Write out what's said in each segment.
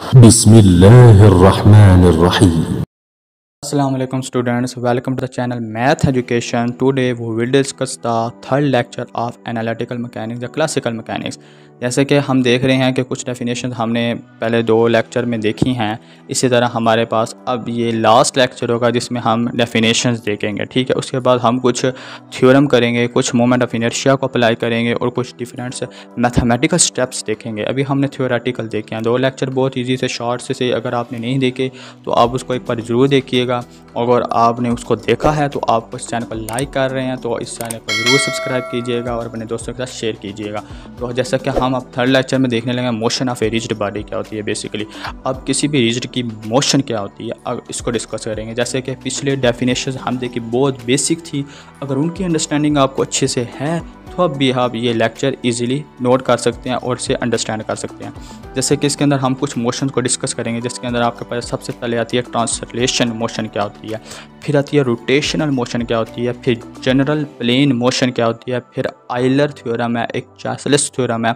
Assalamualaikum students, welcome to the channel Math Education. Today we will discuss the third lecture of Analytical Mechanics, the Classical Mechanics. जैसे कि हम देख रहे हैं कि कुछ डेफिनेशन हमने पहले दो लेक्चर में देखी हैं इसी तरह हमारे पास अब ये लास्ट लेक्चर होगा जिसमें हम डेफिनेशन देखेंगे ठीक है उसके बाद हम कुछ थ्योरम करेंगे कुछ मोमेंट ऑफ इनर्शिया को अप्लाई करेंगे और कुछ डिफरेंट मैथमेटिकल स्टेप्स देखेंगे अभी हमने थ्योरेटिकल देखे हैं दो लेक्चर बहुत ईजी से शॉर्ट से, से अगर आपने नहीं देखे तो आप उसको एक बार ज़रूर देखिएगा अगर आपने उसको देखा है तो आप इस चैनल को लाइक कर रहे हैं तो इस चैनल को ज़रूर सब्सक्राइब कीजिएगा और अपने दोस्तों के साथ शेयर कीजिएगा तो जैसा कि हम हम आप थर्ड लेक्चर में देखने लगे motion of a rigid body क्या होती है बेसिकली अब किसी भी रिज्ड की मोशन क्या होती है अब इसको डिस्कस करेंगे जैसे कि पिछले डेफिनेशन हम देखिए बहुत बेसिक थी अगर उनकी अंडरस्टैंडिंग आपको अच्छे से है अब भी आप ये लेक्चर इजीली नोट कर सकते हैं और इसे अंडरस्टैंड कर सकते हैं जैसे कि इसके अंदर हम कुछ मोशन को डिस्कस करेंगे जिसके अंदर आपके पास सबसे पहले आती है ट्रांसलेशन मोशन क्या होती है फिर आती है रोटेशनल मोशन क्या होती है फिर जनरल प्लेन मोशन क्या होती है फिर आइलर थ्योरम है एक चैसलिस थ्योरम है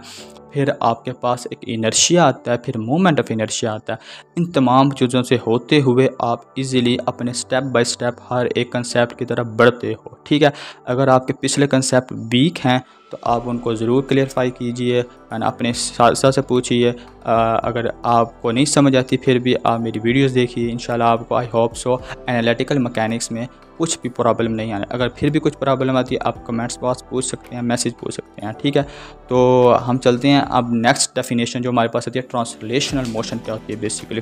फिर आपके पास एक इनर्शिया आता है फिर मोमेंट ऑफ इनर्शिया आता है इन तमाम चीज़ों से होते हुए आप इजीली अपने स्टेप बाय स्टेप हर एक कंसेप्ट की तरफ बढ़ते हो ठीक है अगर आपके पिछले कंसेप्ट वीक हैं तो आप उनको ज़रूर क्लियरफाई कीजिए एंड अपने साथ से पूछिए अगर आपको नहीं समझ आती फिर भी आप मेरी वीडियोस देखिए इन आपको I hope so analytical mechanics में कुछ भी प्रॉब्लम नहीं आने अगर फिर भी कुछ प्रॉब्लम आती है आप कमेंट्स बॉक्स पूछ सकते हैं मैसेज पूछ सकते हैं ठीक है तो हम चलते हैं अब नेक्स्ट डेफिनेशन जो हमारे पास आती है ट्रांसलेशनल मोशन क्या होती है बेसिकली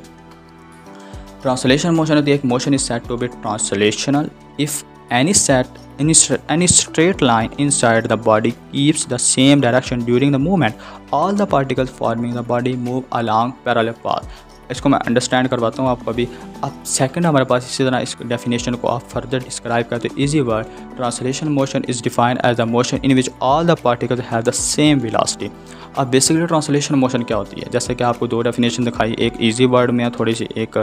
ट्रांसलेशन मोशन होती है एक motion is said to be translational if any set Any straight line inside the body keeps the same direction during the movement. All the particles forming the body move along parallel path. इसको मैं understand करवाता हूँ आपको अभी अब second हमारे पास इसी तरह इस डेफिनेशन को आप फर्दर डिस्क्राइब करते हैं easy word translation motion is defined as the motion in which all the particles have the same velocity अब बेसिकली ट्रांसलेशन मोशन क्या होती है जैसे कि आपको दो डेफिनेशन दिखाई एक ईजी वर्ड में है थोड़ी सी एक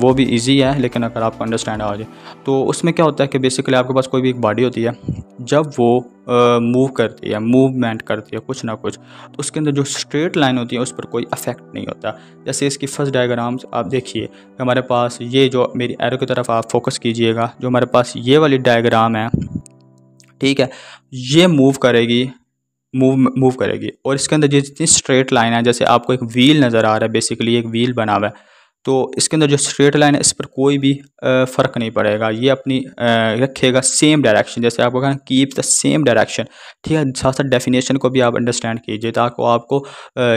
वो भी ईजी है लेकिन अगर आपको अंडरस्टैंड आ जाए तो उसमें क्या होता है कि बेसिकली आपके पास कोई भी एक बॉडी होती है जब वो मूव करती है मूवमेंट करती है कुछ ना कुछ तो उसके अंदर जो स्ट्रेट लाइन होती है उस पर कोई अफेक्ट नहीं होता जैसे इसकी फर्स्ट डायग्राम्स आप देखिए हमारे पास ये जो मेरी एरो की तरफ आप फोकस कीजिएगा जो हमारे पास ये वाली डायग्राम है ठीक है ये मूव करेगी मूव मूव करेगी और इसके अंदर जितनी स्ट्रेट लाइन है जैसे आपको एक व्हील नज़र आ रहा है बेसिकली एक व्हील बना हुआ है तो इसके अंदर जो स्ट्रेट लाइन है इस पर कोई भी फ़र्क नहीं पड़ेगा ये अपनी रखेगा सेम डायरेक्शन जैसे आपको कहना कीप द सेम डायरेक्शन ठीक है साथ साथ डेफिनेशन को भी आप अंडरस्टैंड कीजिए ताकि आपको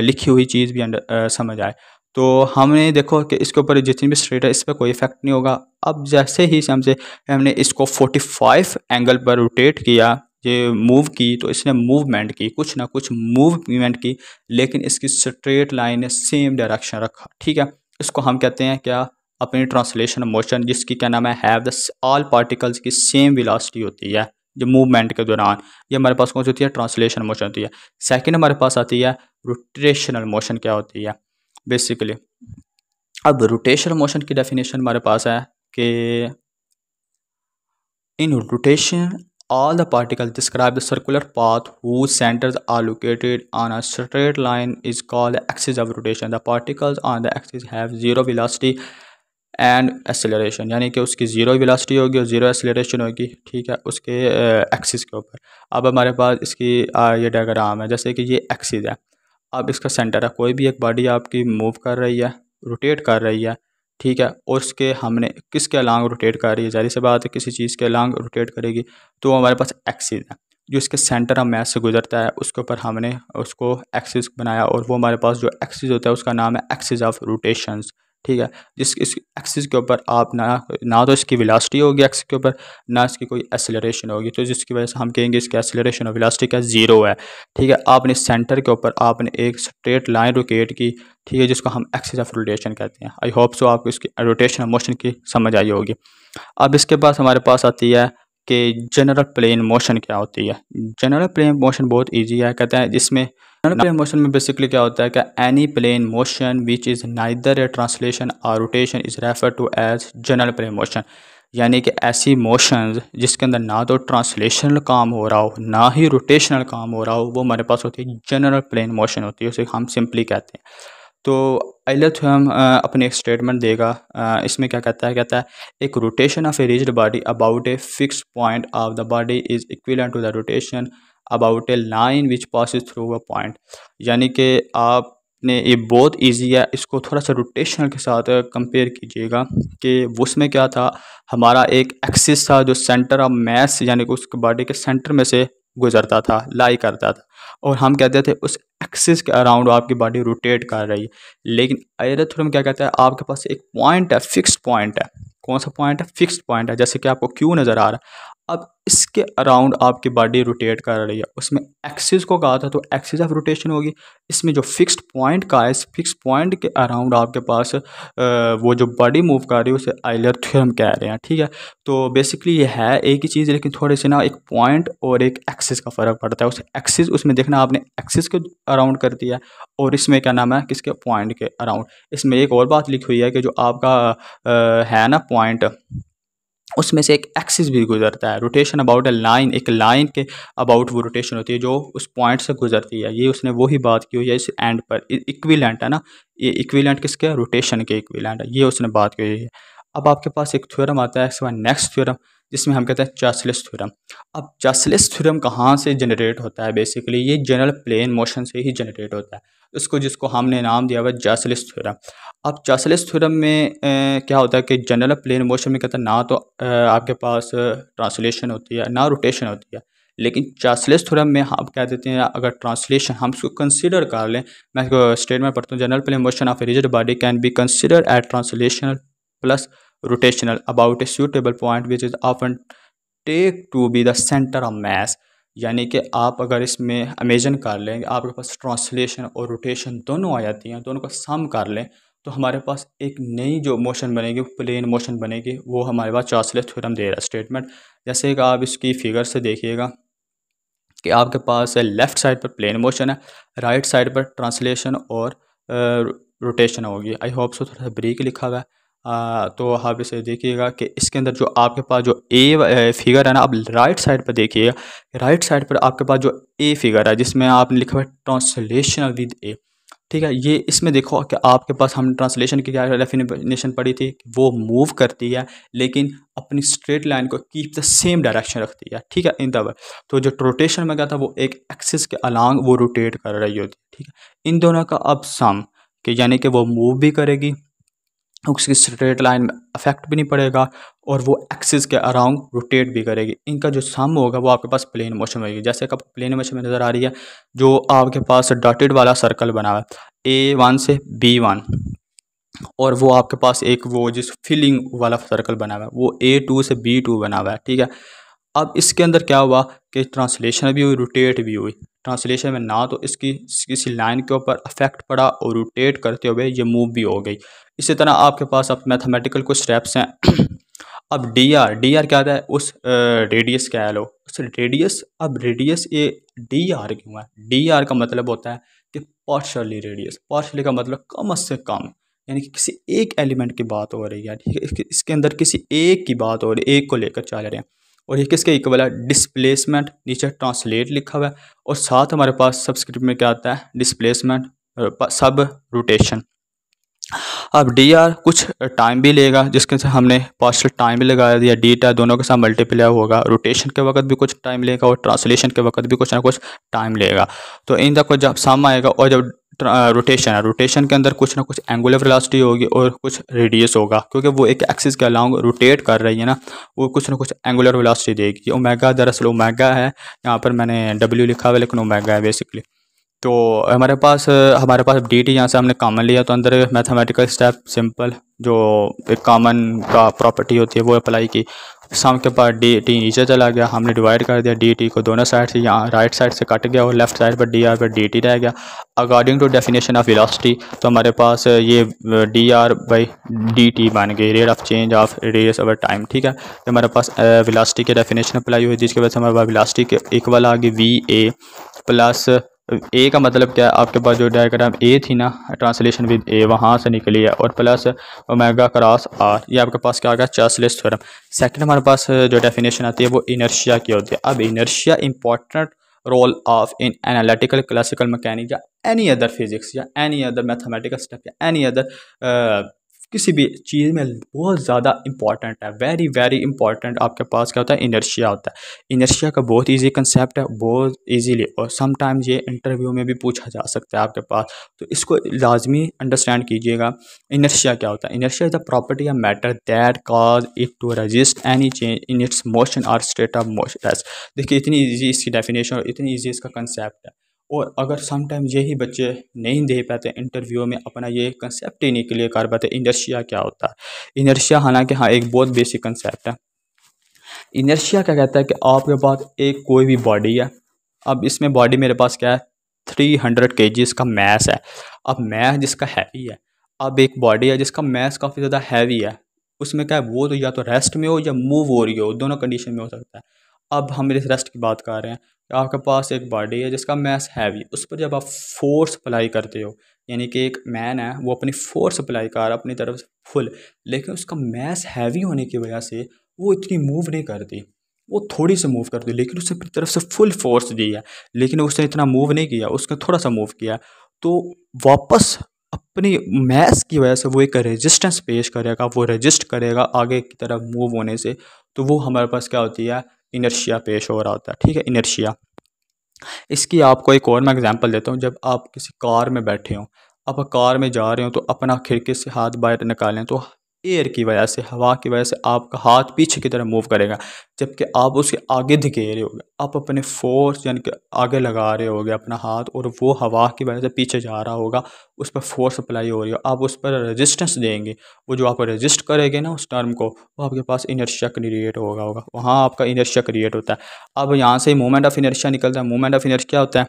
लिखी हुई चीज़ भी समझ आए तो हमने देखो कि इसके ऊपर जितनी भी स्ट्रेट है इस पर कोई इफेक्ट नहीं होगा अब जैसे ही हमसे हमने इसको 45 एंगल पर रोटेट किया ये मूव की तो इसने मूवमेंट की कुछ ना कुछ मूवमेंट की लेकिन इसकी स्ट्रेट लाइन ने सेम डायरेक्शन रखा ठीक है इसको हम कहते हैं क्या अपनी ट्रांसलेशन मोशन जिसकी क्या नाम है हैव द ऑल पार्टिकल्स की सेम विलासिटी होती है जो मूवमेंट के दौरान ये हमारे पास कौन सी होती है ट्रांसलेशन मोशन होती है सेकेंड हमारे पास आती है रोटेशनल मोशन क्या होती है बेसिकली अब रोटेशनल मोशन की डेफिनेशन हमारे पास है कि in rotation all the particles describe the circular path whose centers are located on a straight line is called the axis of rotation the particles on the axis have zero velocity and acceleration यानी कि उसकी zero velocity होगी और zero acceleration होगी ठीक है उसके axis के ऊपर अब हमारे पास इसकी आ, ये डायग्राम है जैसे कि ये एक्सिस है अब इसका सेंटर है कोई भी एक बॉडी आपकी मूव कर रही है रोटेट कर रही है ठीक है और उसके हमने किसके अलांग रोटेट कर रही है जारी से बात है किसी चीज़ के अलांग रोटेट करेगी तो हमारे पास एक्सिस है जो इसके सेंटर हम मैथ से गुजरता है उसके ऊपर हमने उसको एक्सिस बनाया और वो हमारे पास जो एक्सिस होता है उसका नाम है एक्सिस ऑफ रोटेशंस ठीक है जिस इस एक्सिस के ऊपर आप ना ना तो इसकी विलासिटी होगी एक्स के ऊपर ना इसकी कोई एसिलेशन होगी तो जिसकी वजह से हम कहेंगे इसकी एसिलेशन और विलासिटी का ज़ीरो है ठीक है आपने सेंटर के ऊपर आपने एक स्ट्रेट लाइन रोकेट की ठीक है जिसको हम एक्सिस ऑफ रोटेशन कहते हैं आई होप सो आपको इसकी रोटेशन ऑफ मोशन की समझ आई होगी अब इसके पास हमारे पास आती है कि जनरल प्लेन मोशन क्या होती है जनरल प्लेन मोशन बहुत ईजी है कहते हैं जिसमें नॉन प्लेन मोशन में बेसिकली क्या होता है कि any plane motion which is neither a translation और rotation is refer to as general plane motion यानी कि ऐसी मोशन जिसके अंदर ना तो ट्रांसलेशनल काम हो रहा हो ना ही रोटेशनल काम हो रहा हो वो हमारे पास होती है जनरल प्लेन मोशन होती है उसे हम सिंपली कहते हैं तो तो हम अपने एक स्टेटमेंट देगा इसमें क्या कहता है कहता है एक rotation of a rigid body about a fix point of the body is equivalent to the rotation about a line which pass through a point यानी कि आपने ये बहुत इजी है इसको थोड़ा सा रोटेशन के साथ कंपेयर कीजिएगा कि उसमें क्या था हमारा एक एक्सिस था जो सेंटर ऑफ मैस यानी कि उस बॉडी के सेंटर में से गुजरता था लाई करता था और हम कहते थे उस एक्सिस के अराउंड आपकी बॉडी रोटेट कर रही है लेकिन एयरथ्रम क्या कहता है आपके पास एक पॉइंट है फिक्स पॉइंट है कौन सा पॉइंट है फिक्स पॉइंट है जैसे कि आपको क्यों नज़र आ रहा है अब इसके अराउंड आपकी बॉडी रोटेट कर रही है उसमें एक्सिस को कहा था तो एक्सिस ऑफ रोटेशन होगी इसमें जो फिक्स्ड पॉइंट का है इस फिक्स पॉइंट के अराउंड आपके पास वो जो बॉडी मूव कर रही है उसे आइलर थ्योरम कह रहे हैं ठीक है तो बेसिकली ये है एक ही चीज़ लेकिन थोड़े से ना एक पॉइंट और एक एक्सिस का फ़र्क पड़ता है उस एक्सिस उसमें देखना आपने एक्सिस के अराउंड कर दिया और इसमें क्या नाम है किसके पॉइंट के अराउंड इसमें एक और बात लिखी हुई है कि जो आपका है ना पॉइंट उसमें से एक एक्सिस भी गुजरता है रोटेशन अबाउट अ लाइन एक लाइन के अबाउट वो रोटेशन होती है जो उस पॉइंट से गुजरती है ये उसने वही बात की हुई है इस एंड पर इक्विलेंट है ना ये इक्विलेंट किसके रोटेशन के इक्विलेंट है ये उसने बात की हुई है अब आपके पास एक थ्योरम आता है इसके बाद नेक्स्ट थ्योरम जिसमें हम कहते हैं चासलिस थ्योरम अब चार्सलेस थ्योरम कहाँ से जनरेट होता है बेसिकली ये जनरल प्लेन मोशन से ही जनरेट होता है उसको जिसको हमने नाम दिया हुआ जासलिस थ्योरम अब चार्सलेस थ्योरम में ए, क्या होता है कि जनरल प्लेन मोशन में कहता है ना तो ए, आपके पास ट्रांसलेशन होती है ना रोटेशन होती है लेकिन चासलिस थ्योरम में हम कह देते हैं अगर ट्रांसलेशन हम उसको कंसिडर कर लें मैं स्टेटमेंट पढ़ता हूँ general plane motion of a rigid body can be consider at translation plus rotational about a suitable point which is often take to be the center of mass यानी कि आप अगर इसमें अमेजन कर लें आपके पास ट्रांसलेशन और रोटेशन दोनों आ जाती हैं दोनों का सम कर लें तो हमारे पास एक नई जो मोशन बनेगी प्लेन मोशन बनेगी वो हमारे पास चार्सले थ्योरम दे रहा है स्टेटमेंट जैसे कि आप इसकी फिगर से देखिएगा कि आपके पास लेफ़्ट साइड पर प्लेन मोशन है राइट साइड पर ट्रांसलेशन और रोटेशन होगी आई होप सो थोड़ा सा ब्रेक लिखा हुआ है तो आप इसे देखिएगा कि इसके अंदर जो आपके पास जो ए फिगर है ना आप राइट साइड पर देखिएगा राइट साइड पर आपके पास जो ए फिगर है जिसमें आपने लिखा हुआ है ट्रांसलेशन विद ए ठीक है ये इसमें देखो कि आपके पास हम ट्रांसलेशन की क्या डेफिनेशन पढ़ी थी वो मूव करती है लेकिन अपनी स्ट्रेट लाइन को कीप द सेम डायरेक्शन रखती है ठीक है इन दबर तो जो रोटेशन में क्या था वो एक एक्सिस के अलांग वो रोटेट कर रही होती है ठीक है इन दोनों का अब सम कि यानी कि वो मूव भी करेगी उसकी स्ट्रेट लाइन में अफेक्ट भी नहीं पड़ेगा और वो एक्सिस के अराउंड रोटेट भी करेगी इनका जो सम होगा वो आपके पास प्लेन मोशन होगी जैसे कि आपको प्लेन मोशन में नज़र आ रही है जो आपके पास डॉटेड वाला सर्कल बना हुआ है ए वन से बी वन और वो आपके पास एक वो जिस फिलिंग वाला सर्कल बना हुआ है वो ए टू से बी टू बना हुआ है ठीक है अब इसके अंदर क्या हुआ कि ट्रांसलेशन भी हुई रोटेट भी हुई ट्रांसलेशन में ना तो इसकी किसी लाइन के ऊपर अफेक्ट पड़ा और रोटेट करते हुए ये मूव भी हो गई इसी तरह आपके पास अब मैथमेटिकल कुछ स्टेप्स हैं अब डी आर डी आर क्या आता है उस रेडियस क्या लो उस रेडियस अब रेडियस ये डी आर क्यों है डी आर का मतलब होता है कि पार्शली रेडियस पार्शली का मतलब कम से कम यानी कि किसी एक एलिमेंट की बात हो रही है ठीक है इसके अंदर किसी एक की बात हो रही है एक को लेकर चल रहे हैं और ये किसके इक्वल है डिस्प्लेसमेंट नीचे ट्रांसलेट लिखा हुआ है और साथ हमारे पास सब्सक्रिप्ट में क्या आता है डिस्प्लेसमेंट सब रोटेशन अब डी आर कुछ टाइम भी लेगा जिसके से हमने पार्सल टाइम भी लगाया दिया डी टा दोनों के साथ मल्टीप्लाई होगा रोटेशन के वक्त भी कुछ टाइम लेगा और ट्रांसलेशन के वक्त भी कुछ ना कुछ टाइम लेगा तो इन द को जब सम आएगा और जब रोटेशन uh, है रोटेशन के अंदर कुछ ना कुछ एंगुलर वेलोसिटी होगी और कुछ रेडियस होगा क्योंकि वो एक एक्सिस के अलाउंग रोटेट कर रही है ना वो कुछ ना कुछ एंगुलर वेलोसिटी देगी ओमेगा दरअसल ओमेगा है यहाँ पर मैंने डब्ल्यू लिखा हुआ लेकिन ओमेगा है बेसिकली तो हमारे पास हमारे पास डी टी यहाँ से हमने कॉमन लिया तो अंदर मैथमेटिकल स्टेप सिंपल जो एक कॉमन का प्रॉपर्टी होती है वो अप्लाई की सम के पास डी टी नीचे चला गया हमने डिवाइड कर दिया डी टी e को दोनों साइड से यहाँ राइट साइड से कट गया और लेफ्ट साइड पर डी आर पर डी टी e रह गया according to definition of velocity तो हमारे पास ये D R by D T बन गई rate of change of race over time ठीक है तो हमारे पास वेलोसिटी के डेफिनेशन अप्लाई हुई जिसके वजह से हमारे पास वेलोसिटी इक्वल आ गई वी ए प्लस ए का मतलब क्या है आपके पास जो डायग्राम ए थी ना ट्रांसलेशन विद ए वहाँ से निकली है और प्लस ओमेगा क्रॉस आर ये आपके पास क्या आ गया चार्सलेस थ्योरम सेकंड हमारे पास जो डेफिनेशन आती है वो इनर्शिया की होती है अब inertia important role of in analytical classical mechanic या एनी अदर फिजिक्स या एनी अदर मैथमेटिकल स्टेप या एनी अदर किसी भी चीज़ में बहुत ज़्यादा इंपॉर्टेंट है वेरी वेरी इंपॉर्टेंट आपके पास क्या होता है इनर्शिया होता है इनर्शिया का बहुत इजी कंसेप्ट है बहुत इजीली और समटाइम्स ये इंटरव्यू में भी पूछा जा सकता है आपके पास तो इसको लाजमी अंडरस्टैंड कीजिएगा इनर्शिया क्या होता है inertia is the property of matter that cause it to resist any change in its motion or state of motion देखिए इतनी ईजी इसकी डेफिनेशन और इतनी ईजी इसका कंसेप्ट है और अगर समटाइम यही बच्चे नहीं दे पाते इंटरव्यू में अपना ये कंसेप्ट ही नहीं क्लियर कर पाते इनर्शिया क्या होता है इनर्शिया हालांकि हाँ एक बहुत बेसिक कंसेप्ट है इनर्शिया क्या कहता है कि आपके पास एक कोई भी बॉडी है अब इसमें बॉडी मेरे पास क्या है थ्री हंड्रेड के जी इसका मैस है अब मैस जिसका हैवी है अब एक बॉडी है जिसका मैस काफ़ी ज़्यादा हैवी है उसमें क्या है वो तो या तो रेस्ट में हो या मूव हो रही हो दोनों कंडीशन में हो सकता है अब हम इस रेस्ट की बात कर रहे हैं आपके पास एक बॉडी है जिसका मैस हैवी उस पर जब आप फोर्स अप्लाई करते हो यानी कि एक मैन है वो अपनी फोर्स अप्लाई कर अपनी तरफ से फुल लेकिन उसका मैस हैवी होने की वजह से वो इतनी मूव नहीं करती वो थोड़ी सी मूव करती लेकिन उसने अपनी तरफ से फुल फोर्स दी है लेकिन उसने इतना मूव नहीं किया उसने थोड़ा सा मूव किया तो वापस अपनी मैथ की वजह से वो एक रेजिस्टेंस पेश करेगा वो रजिस्ट करेगा आगे की तरफ मूव होने से तो वो हमारे पास क्या होती है इनर्शिया पेश हो रहा होता है ठीक है इनर्शिया इसकी आपको एक और मैं एग्जांपल देता हूँ जब आप किसी कार में बैठे हों आप कार में जा रहे हो तो अपना खिड़की से हाथ बाहर निकालें तो एयर की वजह से हवा की वजह से आपका हाथ पीछे की तरफ मूव करेगा जबकि आप उसके आगे धके रहे होगे आप अपने फोर्स यानी कि आगे लगा रहे होगे अपना हाथ और वो हवा की वजह से पीछे जा रहा होगा उस पर फोर्स अप्लाई हो रही हो आप उस पर रेजिस्टेंस देंगे वो जो आप रेजिस्ट करेंगे ना उस टर्म को वो आपके पास इनर्शिया क्रिएट होगा होगा वहाँ आपका इनर्शिया क्रिएट होता है अब यहाँ से मूवमेंट ऑफ इनर्शिया निकलता है मूवमेंट ऑफ इनर्शिया क्या होता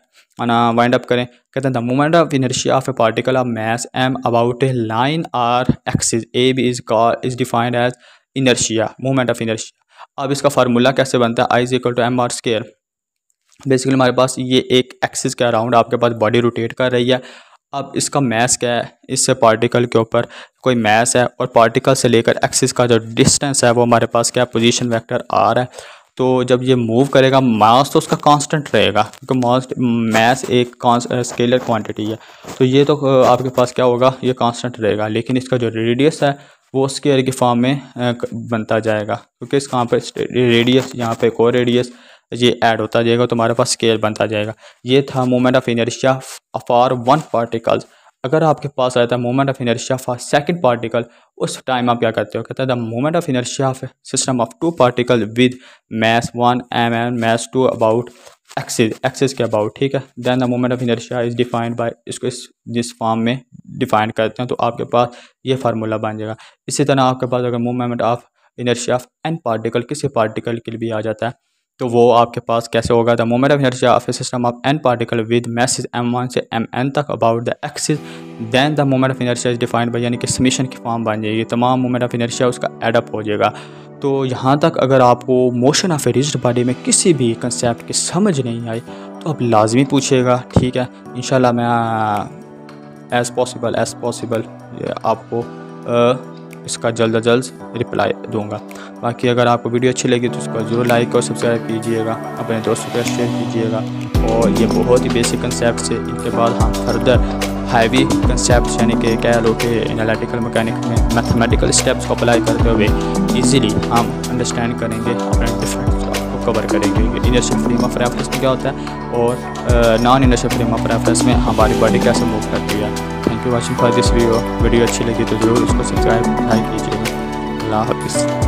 है ना वाइंड अप करें कहते हैं the movement of inertia of a particle of mass M about a line or axis A B is call is defined as inertia movement of inertia अब इसका formula कैसे बनता है I is equal to M R square basically हमारे पास ये एक axis के अराउंड आपके पास बॉडी रोटेट कर रही है अब इसका मैस क्या है इससे पार्टिकल के ऊपर कोई मैस है और पार्टिकल से लेकर एक्सिस का जो डिस्टेंस है वो हमारे पास क्या पोजिशन वैक्टर आर है तो जब ये मूव करेगा मास तो उसका कांस्टेंट रहेगा क्योंकि मास मैस एक स्केलर क्वांटिटी है तो ये तो आपके पास क्या होगा ये कांस्टेंट रहेगा लेकिन इसका जो रेडियस है वो स्केयर के फॉर्म में बनता जाएगा क्योंकि इस कहाँ पर रेडियस यहाँ पे एक और रेडियस ये ऐड होता जाएगा तो हमारे पास स्केयर बनता जाएगा ये था moment of inertia for one particles अगर आपके पास आया है moment of inertia for second particle उस टाइम आप क्या करते हो कहते हैं the moment of inertia of system of two particle with mass one M M mass two about axis axis के अबाउट ठीक है then the moment of inertia is defined by इसको इस जिस फॉर्म में डिफाइन करते हैं तो आपके पास ये फार्मूला बन जाएगा इसी तरह आपके पास अगर moment of inertia of N particle किसी पार्टिकल के लिए भी आ जाता है तो वो आपके पास कैसे होगा the moment of inertia of a system of N particle with masses M one से एम एन तक about the axis then the moment of inertia is defined by यानी कि समीशन की फॉर्म बन जाएगी तमाम मोमेंट ऑफ इनर्शिया उसका add up हो जाएगा तो यहाँ तक अगर आपको motion of a rigid body में किसी भी कंसेप्ट की समझ नहीं आई तो आप लाजमी पूछिएगा ठीक है इन मैं एज़ पॉसिबल एज़ पॉसिबल आपको इसका जल्द अज जल्द रिप्लाई दूंगा बाकी अगर आपको वीडियो अच्छी लगी तो उसको ज़रूर लाइक और सब्सक्राइब कीजिएगा अपने दोस्तों के शेयर कीजिएगा और ये बहुत ही बेसिक कंसेप्ट से इनके बाद हम फर्दर हैवी कंसेप्ट यानी कि कह लो कि एनालिटिकल मैकेनिक में मैथमेटिकल स्टेप्स को अप्लाई करते हुए ईजिली हम अंडरस्टैंड करेंगे अपने डिफरेंट को कवर करेंगे इनर्शियल फ्रेम ऑफ रेफरेंस में क्या होता है और non inertial frame of reference में हमारी बॉडी कैसे मूव करती है thank you watching for this video video अच्छी लगी तो ज़रूर उसको सब्सक्राइब लाइक कीजिएगा अल्लाह हाफिज़